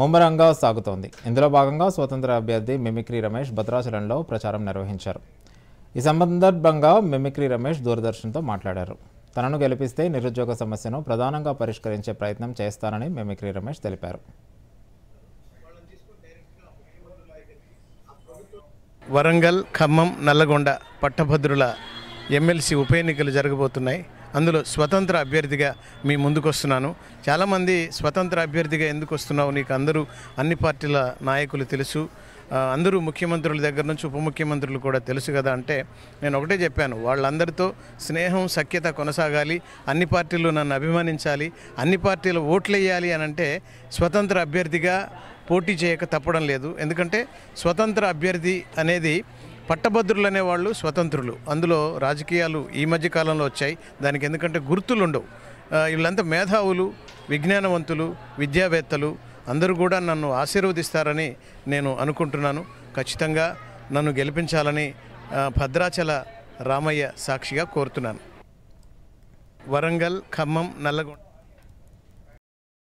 ముమ్మరంగా సాగుతోంది ఇందులో భాగంగా స్వతంత్ర అభ్యర్థి మిమిక్రీ రమేష్ భద్రాచలంలో ప్రచారం నిర్వహించారు ఈ సందర్భంగా మిమిక్రీ రమేష్ దూరదర్శన్తో మాట్లాడారు తనను గెలిపిస్తే నిరుద్యోగ సమస్యను ప్రధానంగా పరిష్కరించే ప్రయత్నం చేస్తానని మిమిక్రీ రమేష్ తెలిపారు వరంగల్ ఖమ్మం నల్లగొండ పట్టభద్రుల ఎమ్మెల్సీ ఉప ఎన్నికలు జరగబోతున్నాయి అందులో స్వతంత్ర అభ్యర్థిగా మీ ముందుకు వస్తున్నాను చాలామంది స్వతంత్ర అభ్యర్థిగా ఎందుకు వస్తున్నావు నీకు అందరూ అన్ని పార్టీల నాయకులు తెలుసు అందరూ ముఖ్యమంత్రుల దగ్గర నుంచి ఉప ముఖ్యమంత్రులు కూడా తెలుసు కదా అంటే నేను ఒకటే చెప్పాను వాళ్ళందరితో స్నేహం సఖ్యత కొనసాగాలి అన్ని పార్టీలు నన్ను అభిమానించాలి అన్ని పార్టీలు ఓట్లు వేయాలి అని అంటే స్వతంత్ర అభ్యర్థిగా పోటీ చేయక తప్పడం లేదు ఎందుకంటే స్వతంత్ర అభ్యర్థి అనేది పట్టభద్రులు అనేవాళ్ళు స్వతంత్రులు అందులో రాజకీయాలు ఈ మధ్య కాలంలో వచ్చాయి దానికి ఎందుకంటే గుర్తులు ఉండవు వీళ్ళంతా మేధావులు విజ్ఞానవంతులు విద్యావేత్తలు అందరూ కూడా నన్ను ఆశీర్వదిస్తారని నేను అనుకుంటున్నాను ఖచ్చితంగా నన్ను గెలిపించాలని భద్రాచల రామయ్య సాక్షిగా కోరుతున్నాను వరంగల్ ఖమ్మం నల్లగొండ